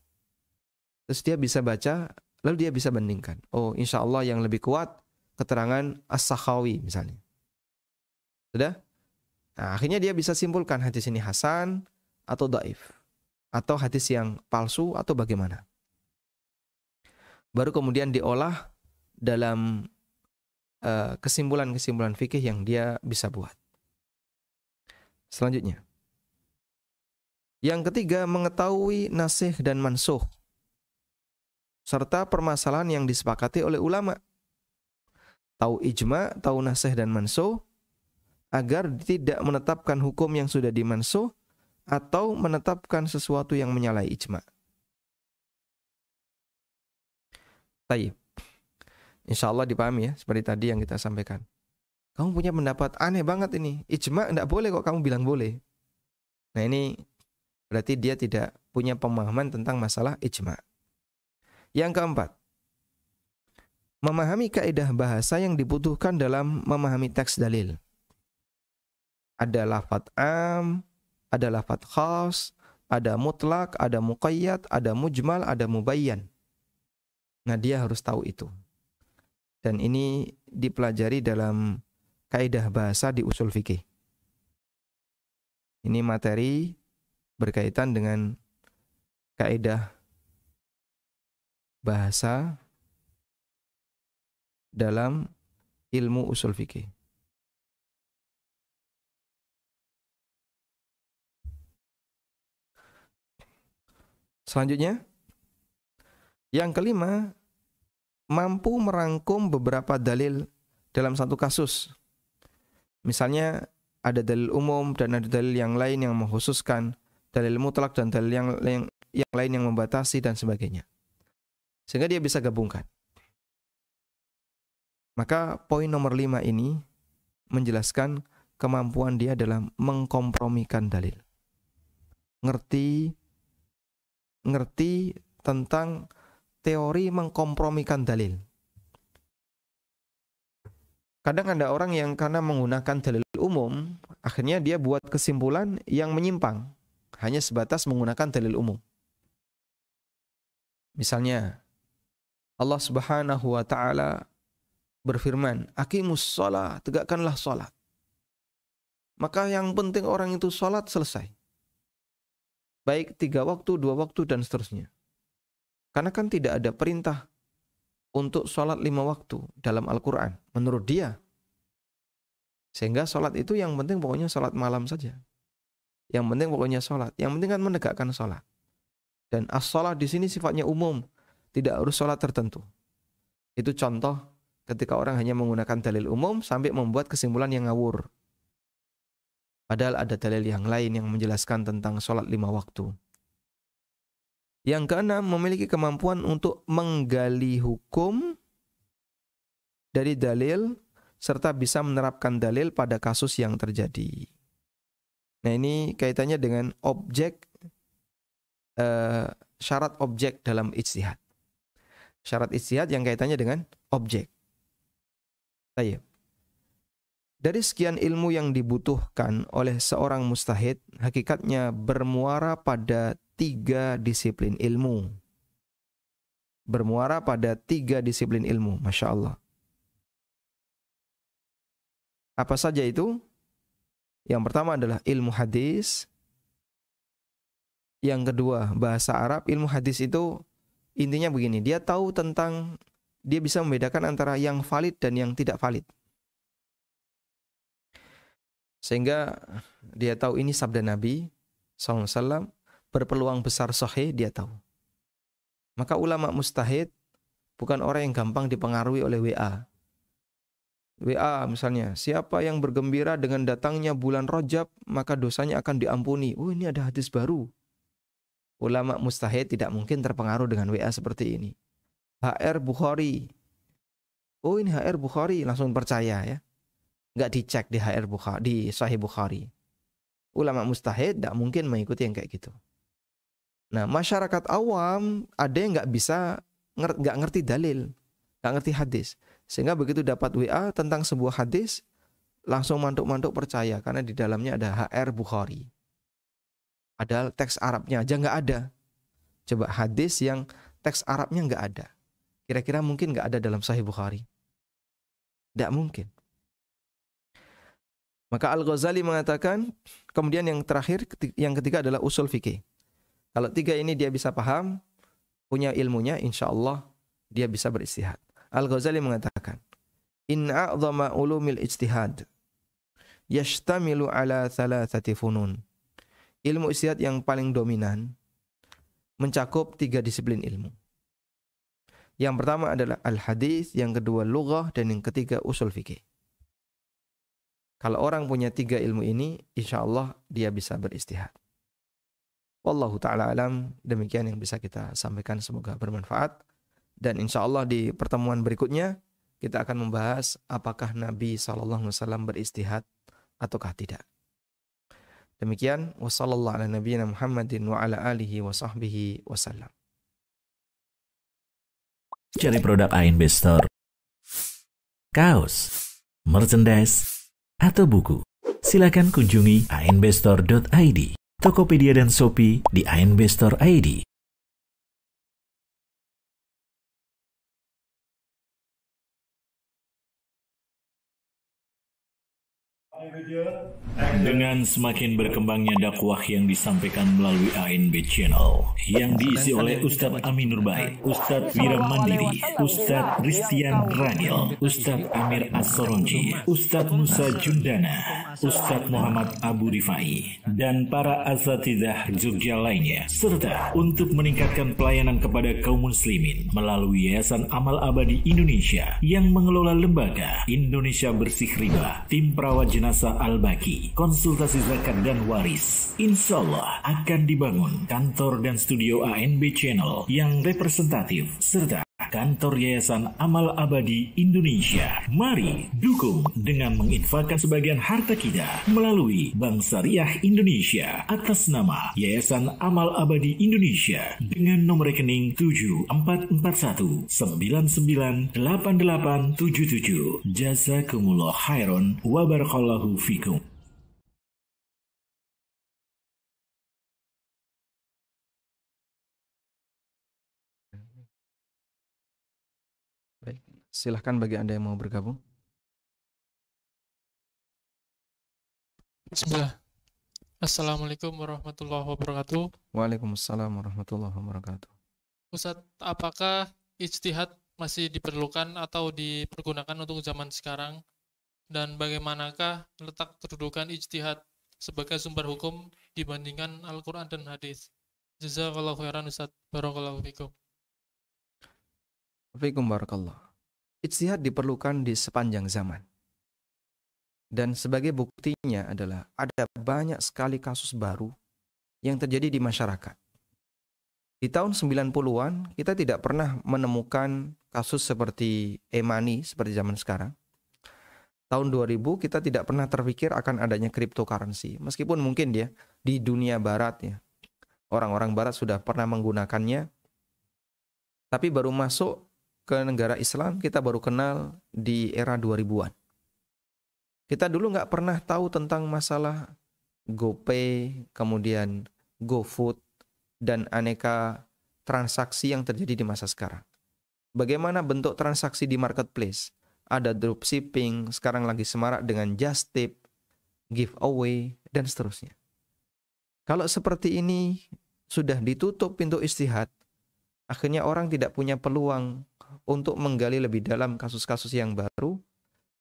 Terus dia bisa baca, lalu dia bisa bandingkan. Oh, insya Allah yang lebih kuat keterangan As-Sakhawi misalnya. Sudah? Nah, akhirnya dia bisa simpulkan hadis ini Hasan atau Daif. Atau hadis yang palsu atau bagaimana. Baru kemudian diolah dalam eh, kesimpulan-kesimpulan uh, kesimpulan -kesimpulan fikih yang dia bisa buat. Selanjutnya. Yang ketiga, mengetahui nasih dan mansuh serta permasalahan yang disepakati oleh ulama. Tahu ijma, tahu nasih dan mansuh agar tidak menetapkan hukum yang sudah dimansuh atau menetapkan sesuatu yang menyalahi ijma. Taib. Insya Allah dipahami ya, seperti tadi yang kita sampaikan. Kamu punya pendapat aneh banget ini. Ijma tidak boleh kok kamu bilang boleh. Nah ini Berarti dia tidak punya pemahaman tentang masalah ijma. Yang keempat, memahami kaidah bahasa yang dibutuhkan dalam memahami teks dalil. Ada lafat am, ada lafat khas, ada mutlak, ada muqayyad, ada mujmal, ada mubayyan. Nah, dia harus tahu itu. Dan ini dipelajari dalam kaidah bahasa di usul fikih. Ini materi berkaitan dengan kaidah bahasa dalam ilmu usul fikih. Selanjutnya, yang kelima, mampu merangkum beberapa dalil dalam satu kasus. Misalnya, ada dalil umum dan ada dalil yang lain yang mengkhususkan dalil mutlak dan dalil yang, yang yang lain yang membatasi dan sebagainya. Sehingga dia bisa gabungkan. Maka poin nomor lima ini menjelaskan kemampuan dia dalam mengkompromikan dalil. Ngerti ngerti tentang teori mengkompromikan dalil. Kadang ada orang yang karena menggunakan dalil umum, akhirnya dia buat kesimpulan yang menyimpang hanya sebatas menggunakan dalil umum. Misalnya Allah Subhanahu wa taala berfirman, "Aqimus shalah, tegakkanlah salat." Maka yang penting orang itu salat selesai. Baik tiga waktu, dua waktu dan seterusnya. Karena kan tidak ada perintah untuk sholat lima waktu dalam Al-Quran. Menurut dia. Sehingga sholat itu yang penting pokoknya sholat malam saja. Yang penting pokoknya sholat. Yang penting kan menegakkan sholat. Dan as-sholat di sini sifatnya umum. Tidak harus sholat tertentu. Itu contoh ketika orang hanya menggunakan dalil umum sampai membuat kesimpulan yang ngawur. Padahal ada dalil yang lain yang menjelaskan tentang sholat lima waktu. Yang keenam, memiliki kemampuan untuk menggali hukum dari dalil serta bisa menerapkan dalil pada kasus yang terjadi. Nah, ini kaitannya dengan objek eh, syarat objek dalam ijtihad. Syarat ijtihad yang kaitannya dengan objek. Saya. Dari sekian ilmu yang dibutuhkan oleh seorang mustahid, hakikatnya bermuara pada tiga disiplin ilmu. Bermuara pada tiga disiplin ilmu, Masya Allah. Apa saja itu? Yang pertama adalah ilmu hadis. Yang kedua, bahasa Arab. Ilmu hadis itu intinya begini, dia tahu tentang dia bisa membedakan antara yang valid dan yang tidak valid. Sehingga dia tahu ini sabda Nabi SAW berpeluang besar sahih dia tahu. Maka ulama mustahid bukan orang yang gampang dipengaruhi oleh WA. WA misalnya, siapa yang bergembira dengan datangnya bulan Rojab, maka dosanya akan diampuni. Oh ini ada hadis baru. Ulama mustahid tidak mungkin terpengaruh dengan WA seperti ini. HR Bukhari. Oh ini HR Bukhari, langsung percaya ya. Gak dicek di HR Bukhari, di Sahih Bukhari. Ulama mustahid tidak mungkin mengikuti yang kayak gitu. Nah masyarakat awam ada yang gak bisa, nggak ngerti dalil, gak ngerti hadis sehingga begitu dapat WA tentang sebuah hadis, langsung mantuk-mantuk percaya karena di dalamnya ada HR Bukhari. Ada teks Arabnya aja nggak ada. Coba hadis yang teks Arabnya nggak ada. Kira-kira mungkin nggak ada dalam Sahih Bukhari. Tidak mungkin. Maka Al-Ghazali mengatakan, kemudian yang terakhir, yang ketiga adalah usul fikih. Kalau tiga ini dia bisa paham, punya ilmunya, insya Allah dia bisa beristihad. Al-Ghazali mengatakan, "In a'zama ulumil ijtihad yashtamilu ala thalathati funun." Ilmu ijtihad yang paling dominan mencakup tiga disiplin ilmu. Yang pertama adalah al-hadis, yang kedua lughah dan yang ketiga usul fikih. Kalau orang punya tiga ilmu ini, insya Allah dia bisa beristihad. Wallahu ta'ala alam, demikian yang bisa kita sampaikan, semoga bermanfaat. Dan insya Allah di pertemuan berikutnya kita akan membahas apakah Nabi SAW beristihad ataukah tidak. Demikian wassalamualaikum warahmatullahi wabarakatuh. Cari produk ANB Store. Kaos, merchandise, atau buku. Silakan kunjungi anbstore.id. Tokopedia dan Shopee di anbstore.id. Thank you. Dengan semakin berkembangnya dakwah yang disampaikan melalui ANB Channel yang diisi oleh Ustadz Amin Nurbaid, Ustadz Wira Mandiri, Ustadz Christian Ranil, Ustadz Amir Asoronji, Ustadz Musa Jundana, Ustadz Muhammad Abu Rifai, dan para asatidah Jogja lainnya, serta untuk meningkatkan pelayanan kepada kaum muslimin melalui Yayasan Amal Abadi Indonesia yang mengelola lembaga Indonesia Bersih Riba, Tim Perawat Jenazah al baki konsultasi zakat dan waris. Insya Allah akan dibangun kantor dan studio ANB Channel yang representatif serta kantor Yayasan Amal Abadi Indonesia. Mari dukung dengan menginfakkan sebagian harta kita melalui Bank Syariah Indonesia atas nama Yayasan Amal Abadi Indonesia dengan nomor rekening 7441 998877. Jazakumullah khairan wa barakallahu fikum. silahkan bagi Anda yang mau bergabung. Bismillah. Assalamualaikum warahmatullahi wabarakatuh. Waalaikumsalam warahmatullahi wabarakatuh. Ustaz, apakah ijtihad masih diperlukan atau dipergunakan untuk zaman sekarang? Dan bagaimanakah letak kedudukan ijtihad sebagai sumber hukum dibandingkan Al-Quran dan Hadis? Jazakallahu khairan Ustaz. Barakallahu fikum. Fikum barakallah. Ijtihad diperlukan di sepanjang zaman. Dan sebagai buktinya adalah ada banyak sekali kasus baru yang terjadi di masyarakat. Di tahun 90-an kita tidak pernah menemukan kasus seperti e-money seperti zaman sekarang. Tahun 2000 kita tidak pernah terpikir akan adanya cryptocurrency. Meskipun mungkin dia ya, di dunia barat ya. Orang-orang barat sudah pernah menggunakannya. Tapi baru masuk ke negara Islam kita baru kenal di era 2000-an. Kita dulu nggak pernah tahu tentang masalah GoPay, kemudian GoFood, dan aneka transaksi yang terjadi di masa sekarang. Bagaimana bentuk transaksi di marketplace? Ada dropshipping, sekarang lagi semarak dengan just tip, giveaway, dan seterusnya. Kalau seperti ini sudah ditutup pintu istihad, akhirnya orang tidak punya peluang untuk menggali lebih dalam kasus-kasus yang baru,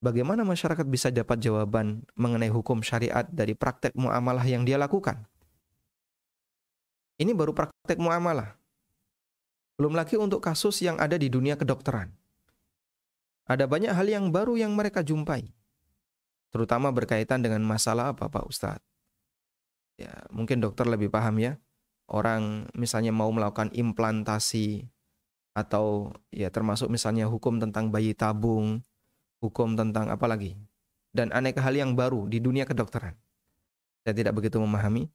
bagaimana masyarakat bisa dapat jawaban mengenai hukum syariat dari praktek muamalah yang dia lakukan? Ini baru praktek muamalah. Belum lagi untuk kasus yang ada di dunia kedokteran. Ada banyak hal yang baru yang mereka jumpai. Terutama berkaitan dengan masalah apa Pak Ustadz? Ya, mungkin dokter lebih paham ya. Orang misalnya mau melakukan implantasi atau ya termasuk misalnya hukum tentang bayi tabung, hukum tentang apa lagi dan aneka hal yang baru di dunia kedokteran. Saya tidak begitu memahami.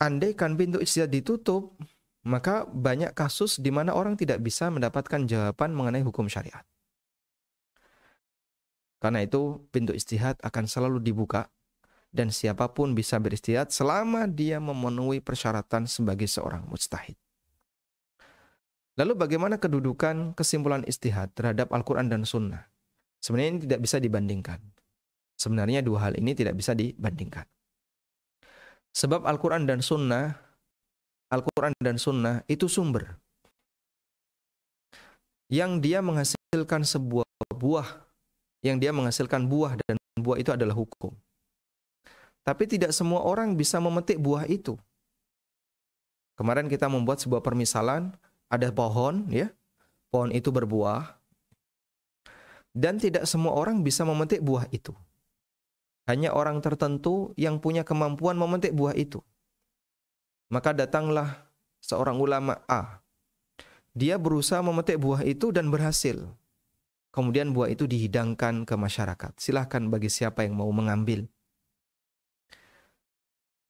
andai kan pintu istiadat ditutup, maka banyak kasus di mana orang tidak bisa mendapatkan jawaban mengenai hukum syariat. Karena itu pintu istihad akan selalu dibuka dan siapapun bisa beristihad selama dia memenuhi persyaratan sebagai seorang mustahid. Lalu bagaimana kedudukan kesimpulan istihad terhadap Al-Quran dan Sunnah? Sebenarnya ini tidak bisa dibandingkan. Sebenarnya dua hal ini tidak bisa dibandingkan. Sebab Al-Quran dan Sunnah, Al-Quran dan Sunnah itu sumber. Yang dia menghasilkan sebuah buah, yang dia menghasilkan buah dan buah itu adalah hukum. Tapi tidak semua orang bisa memetik buah itu. Kemarin kita membuat sebuah permisalan ada pohon ya. Pohon itu berbuah dan tidak semua orang bisa memetik buah itu. Hanya orang tertentu yang punya kemampuan memetik buah itu. Maka datanglah seorang ulama A. Dia berusaha memetik buah itu dan berhasil. Kemudian buah itu dihidangkan ke masyarakat. Silahkan bagi siapa yang mau mengambil.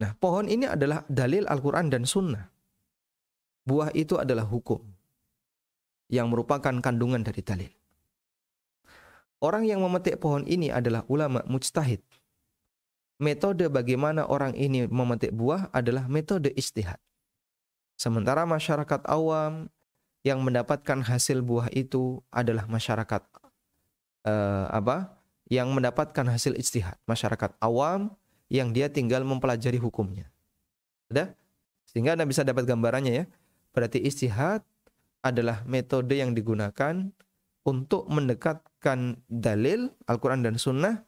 Nah, pohon ini adalah dalil Al-Quran dan Sunnah buah itu adalah hukum yang merupakan kandungan dari dalil. Orang yang memetik pohon ini adalah ulama mujtahid. Metode bagaimana orang ini memetik buah adalah metode istihad. Sementara masyarakat awam yang mendapatkan hasil buah itu adalah masyarakat uh, apa? Yang mendapatkan hasil istihad, masyarakat awam yang dia tinggal mempelajari hukumnya. Sudah? Sehingga Anda bisa dapat gambarannya ya. Berarti istihad adalah metode yang digunakan untuk mendekatkan dalil Al-Quran dan Sunnah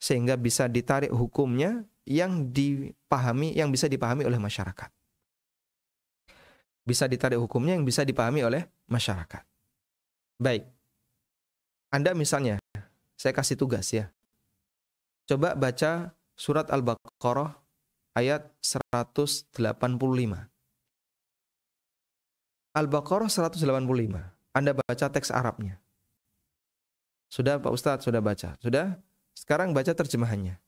sehingga bisa ditarik hukumnya yang dipahami, yang bisa dipahami oleh masyarakat. Bisa ditarik hukumnya yang bisa dipahami oleh masyarakat. Baik. Anda misalnya, saya kasih tugas ya. Coba baca surat Al-Baqarah ayat 185. Al-Baqarah 185. Anda baca teks Arabnya. Sudah Pak Ustadz, sudah baca. Sudah? Sekarang baca terjemahannya.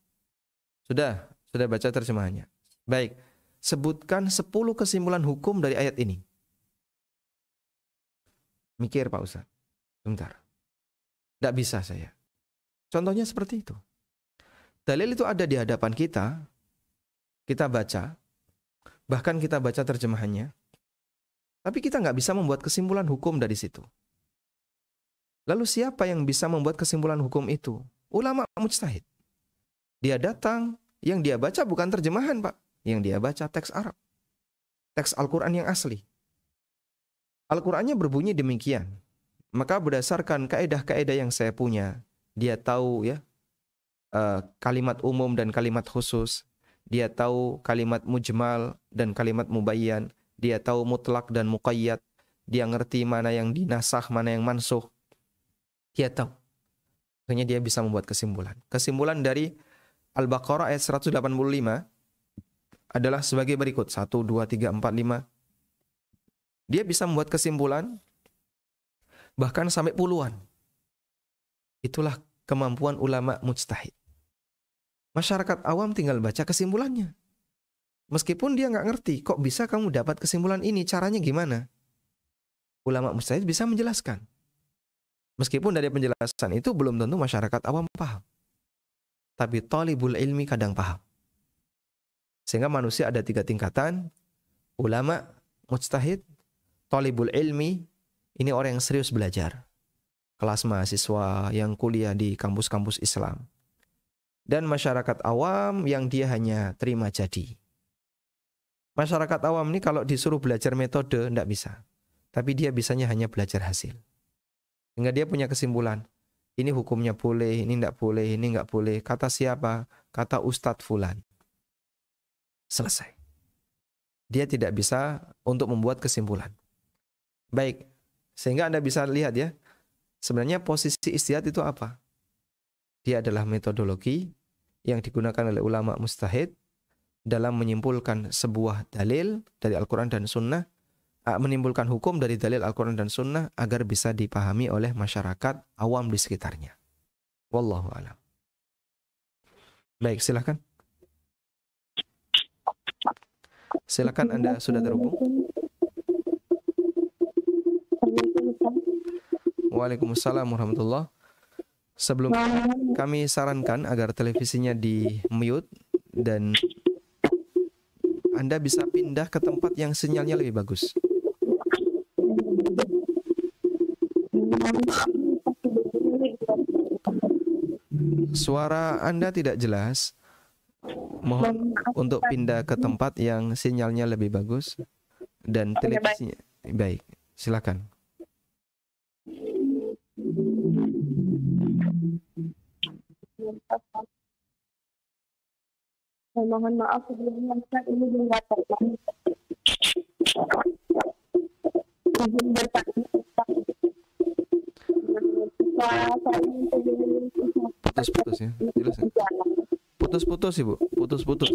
Sudah? Sudah baca terjemahannya. Baik. Sebutkan 10 kesimpulan hukum dari ayat ini. Mikir Pak Ustadz. Sebentar. Tidak bisa saya. Contohnya seperti itu. Dalil itu ada di hadapan kita. Kita baca. Bahkan kita baca terjemahannya tapi kita nggak bisa membuat kesimpulan hukum dari situ. Lalu siapa yang bisa membuat kesimpulan hukum itu? Ulama mujtahid. Dia datang, yang dia baca bukan terjemahan, Pak. Yang dia baca teks Arab. Teks Al-Quran yang asli. Al-Qurannya berbunyi demikian. Maka berdasarkan kaedah-kaedah yang saya punya, dia tahu ya eh, kalimat umum dan kalimat khusus. Dia tahu kalimat mujmal dan kalimat mubayyan dia tahu mutlak dan muqayyad. Dia ngerti mana yang dinasah, mana yang mansuh. Dia tahu. Makanya dia bisa membuat kesimpulan. Kesimpulan dari Al-Baqarah ayat 185 adalah sebagai berikut. 1, 2, 3, 4, 5. Dia bisa membuat kesimpulan bahkan sampai puluhan. Itulah kemampuan ulama mujtahid. Masyarakat awam tinggal baca kesimpulannya. Meskipun dia nggak ngerti, kok bisa kamu dapat kesimpulan ini? Caranya gimana? Ulama mustahil bisa menjelaskan. Meskipun dari penjelasan itu belum tentu masyarakat awam paham. Tapi tolibul ilmi kadang paham. Sehingga manusia ada tiga tingkatan. Ulama, mustahid, tolibul ilmi, ini orang yang serius belajar. Kelas mahasiswa yang kuliah di kampus-kampus Islam. Dan masyarakat awam yang dia hanya terima jadi Masyarakat awam ini kalau disuruh belajar metode tidak bisa. Tapi dia bisanya hanya belajar hasil. Sehingga dia punya kesimpulan. Ini hukumnya boleh, ini tidak boleh, ini nggak boleh. Kata siapa? Kata Ustadz Fulan. Selesai. Dia tidak bisa untuk membuat kesimpulan. Baik, sehingga Anda bisa lihat ya, sebenarnya posisi istihad itu apa? Dia adalah metodologi yang digunakan oleh ulama mustahid dalam menyimpulkan sebuah dalil dari Al-Quran dan Sunnah, menimbulkan hukum dari dalil Al-Quran dan Sunnah agar bisa dipahami oleh masyarakat awam di sekitarnya. Wallahu alam. Baik, silahkan. Silakan, Anda sudah terhubung. Waalaikumsalam warahmatullahi Sebelum kami sarankan agar televisinya di mute dan anda bisa pindah ke tempat yang sinyalnya lebih bagus. Suara Anda tidak jelas. Mohon untuk pindah ke tempat yang sinyalnya lebih bagus dan televisinya. Baik, silakan. Saya mohon maaf sebelumnya Ustaz ini dilaporkan. izin bertanya putus-putus ya jelas ya putus-putus ibu putus-putus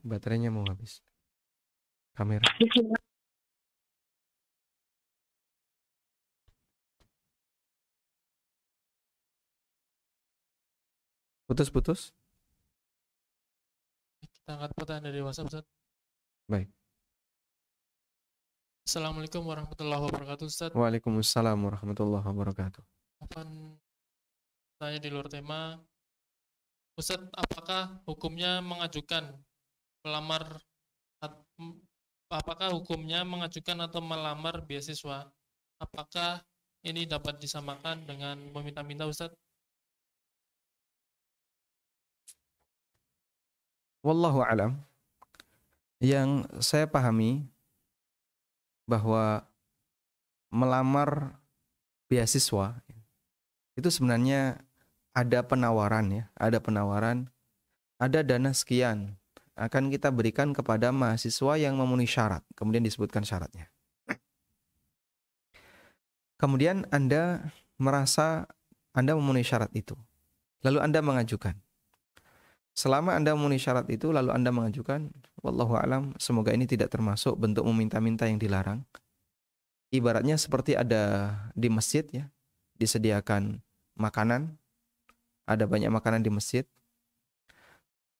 baterainya mau habis kamera Putus-putus. Kita angkat pertanyaan dari WhatsApp, Ustaz. Baik. Assalamualaikum warahmatullahi wabarakatuh, Ustaz. Waalaikumsalam warahmatullahi wabarakatuh. Kapan tanya di luar tema, Ustaz, apakah hukumnya mengajukan melamar apakah hukumnya mengajukan atau melamar beasiswa? Apakah ini dapat disamakan dengan meminta-minta Ustadz? wallahu alam yang saya pahami bahwa melamar beasiswa itu sebenarnya ada penawaran ya, ada penawaran, ada dana sekian akan kita berikan kepada mahasiswa yang memenuhi syarat. Kemudian disebutkan syaratnya. Kemudian Anda merasa Anda memenuhi syarat itu. Lalu Anda mengajukan. Selama Anda memenuhi syarat itu lalu Anda mengajukan, wallahu alam, semoga ini tidak termasuk bentuk meminta-minta yang dilarang. Ibaratnya seperti ada di masjid ya, disediakan makanan, ada banyak makanan di masjid.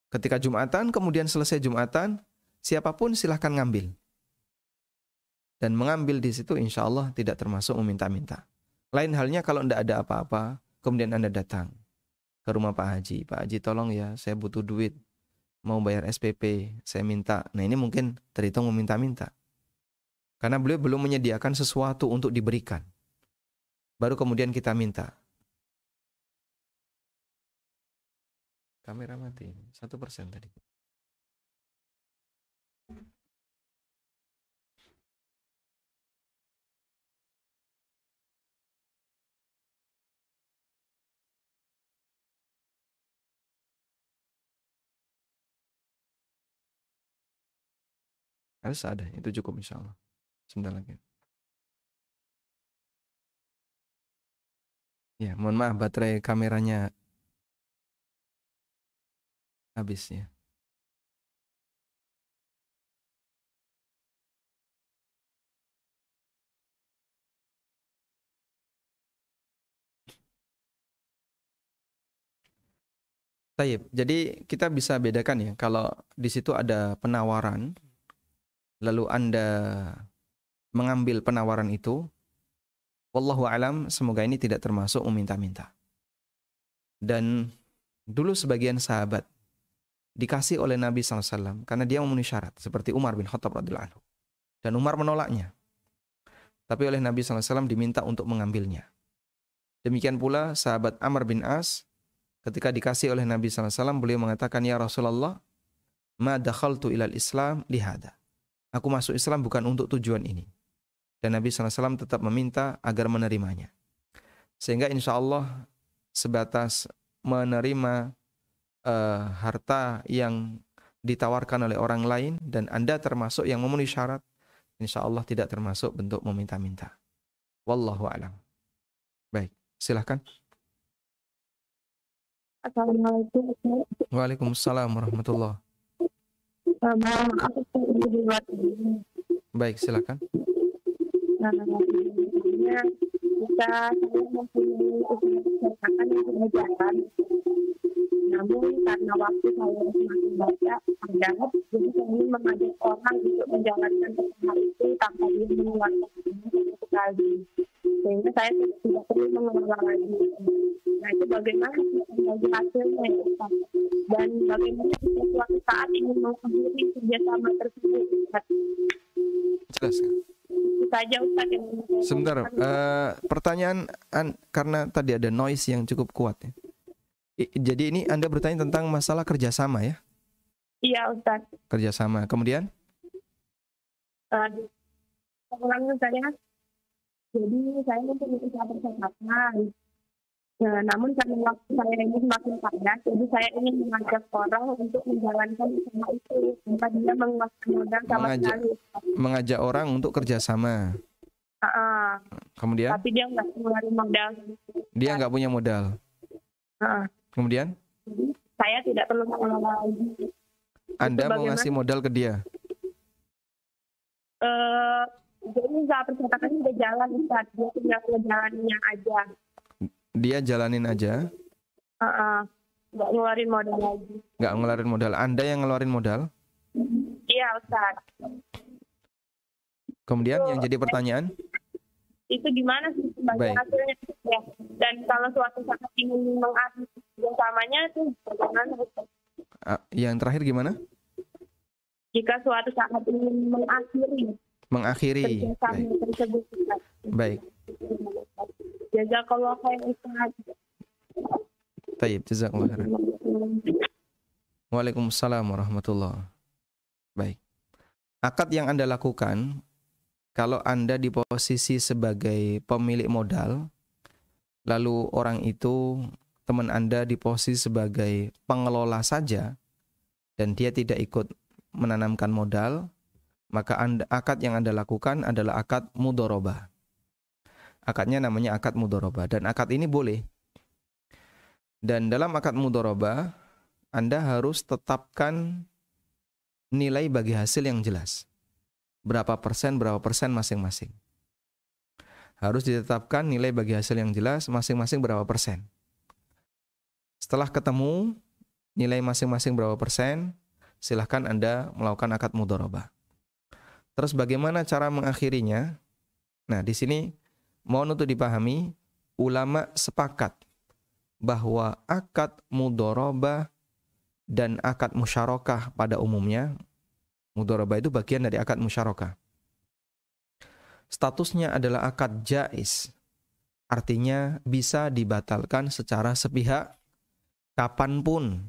Ketika Jumatan, kemudian selesai Jumatan, siapapun silahkan ngambil. Dan mengambil di situ insya Allah tidak termasuk meminta-minta. Lain halnya kalau tidak ada apa-apa, kemudian Anda datang ke rumah Pak Haji. Pak Haji tolong ya, saya butuh duit. Mau bayar SPP, saya minta. Nah ini mungkin terhitung meminta-minta. Karena beliau belum menyediakan sesuatu untuk diberikan. Baru kemudian kita minta. Kamera mati, satu persen tadi. harus ada itu cukup insya Allah sebentar lagi ya mohon maaf baterai kameranya habis ya Taib. Jadi kita bisa bedakan ya kalau di situ ada penawaran lalu Anda mengambil penawaran itu, wallahu alam, semoga ini tidak termasuk meminta-minta. Dan dulu sebagian sahabat dikasih oleh Nabi SAW karena dia memenuhi syarat seperti Umar bin Khattab radhiyallahu anhu. Dan Umar menolaknya. Tapi oleh Nabi SAW diminta untuk mengambilnya. Demikian pula sahabat Amr bin As ketika dikasih oleh Nabi SAW beliau mengatakan ya Rasulullah ma dakhaltu ilal Islam lihada Aku masuk Islam bukan untuk tujuan ini. Dan Nabi SAW tetap meminta agar menerimanya. Sehingga insya Allah sebatas menerima uh, harta yang ditawarkan oleh orang lain dan Anda termasuk yang memenuhi syarat, insya Allah tidak termasuk bentuk meminta-minta. Wallahu alam. Baik, silahkan. Assalamualaikum. Waalaikumsalam warahmatullahi Baik, silakan. Nah, kita mempunyai Namun karena waktu saya semakin banyak, jadi kami orang untuk menjalankan tanpa dia mengeluarkan sehingga saya tidak perlu mengulang lagi nah itu bagaimana menjadi hasilnya dan bagaimana kita suatu saat ingin mengakhiri kerjasama tersebut jelas kan? saja Ustaz sebentar uh, pertanyaan an, karena tadi ada noise yang cukup kuat ya I, jadi ini anda bertanya tentang masalah kerjasama ya iya Ustaz kerjasama kemudian uh, saya jadi saya mungkin itu saya percakapan. Ya, namun karena waktu saya ini semakin padat, jadi saya ingin mengajak orang untuk menjalankan semua itu tanpa dia mengeluarkan modal sama mengajak, sekali. Mengajak orang untuk kerjasama. Uh, Kemudian? Tapi dia nggak punya modal. Dia nggak punya modal. Uh, Kemudian? Saya tidak perlu mengelola lagi. Anda mau ngasih modal ke dia? Uh, jadi nggak ini udah jalan Ustaz dia tinggal ngejalaninnya aja dia jalanin aja uh -uh. nggak ngeluarin modal lagi nggak ngeluarin modal anda yang ngeluarin modal iya Ustaz kemudian so, yang jadi pertanyaan itu gimana sih sebagai Baik. hasilnya ya. dan kalau suatu saat ingin mengakhiri bersamanya itu bagaimana uh, ah, yang terakhir gimana jika suatu saat ingin mengakhiri mengakhiri baik baik. tersebut Ustaz. baik khair Waalaikumsalam warahmatullahi Baik. Akad yang Anda lakukan kalau Anda di posisi sebagai pemilik modal lalu orang itu teman Anda di posisi sebagai pengelola saja dan dia tidak ikut menanamkan modal maka anda, akad yang Anda lakukan adalah akad mudoroba. Akadnya namanya akad mudoroba dan akad ini boleh. Dan dalam akad mudoroba, Anda harus tetapkan nilai bagi hasil yang jelas. Berapa persen, berapa persen masing-masing. Harus ditetapkan nilai bagi hasil yang jelas masing-masing berapa persen. Setelah ketemu nilai masing-masing berapa persen, silahkan Anda melakukan akad mudoroba. Terus bagaimana cara mengakhirinya? Nah, di sini mohon untuk dipahami, ulama sepakat bahwa akad mudoroba dan akad musyarakah pada umumnya, mudoroba itu bagian dari akad musyarakah. Statusnya adalah akad jais, artinya bisa dibatalkan secara sepihak kapanpun,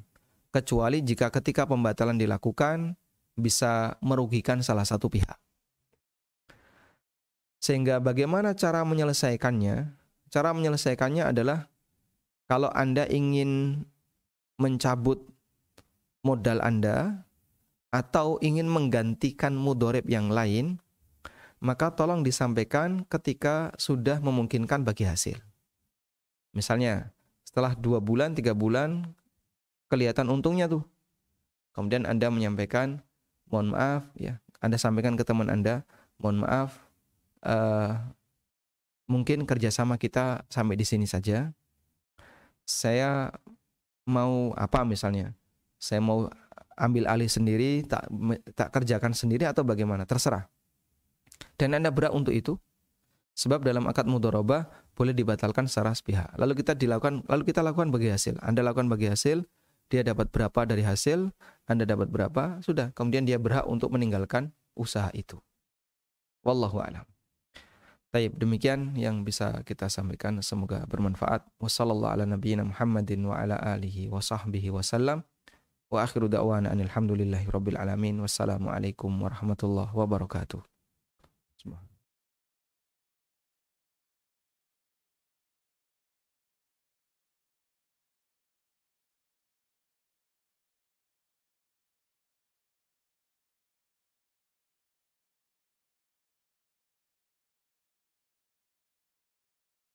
kecuali jika ketika pembatalan dilakukan bisa merugikan salah satu pihak. Sehingga bagaimana cara menyelesaikannya? Cara menyelesaikannya adalah kalau Anda ingin mencabut modal Anda atau ingin menggantikan mudorib yang lain, maka tolong disampaikan ketika sudah memungkinkan bagi hasil. Misalnya, setelah dua bulan, tiga bulan, kelihatan untungnya tuh. Kemudian Anda menyampaikan, mohon maaf ya anda sampaikan ke teman anda mohon maaf uh, mungkin kerjasama kita sampai di sini saja saya mau apa misalnya saya mau ambil alih sendiri tak tak kerjakan sendiri atau bagaimana terserah dan anda berat untuk itu sebab dalam akad mudoroba boleh dibatalkan secara sepihak. Lalu kita dilakukan, lalu kita lakukan bagi hasil. Anda lakukan bagi hasil, dia dapat berapa dari hasil, Anda dapat berapa, sudah. Kemudian dia berhak untuk meninggalkan usaha itu. Wallahu a'lam. Baik, demikian yang bisa kita sampaikan semoga bermanfaat. Wassalamualaikum warahmatullahi wabarakatuh.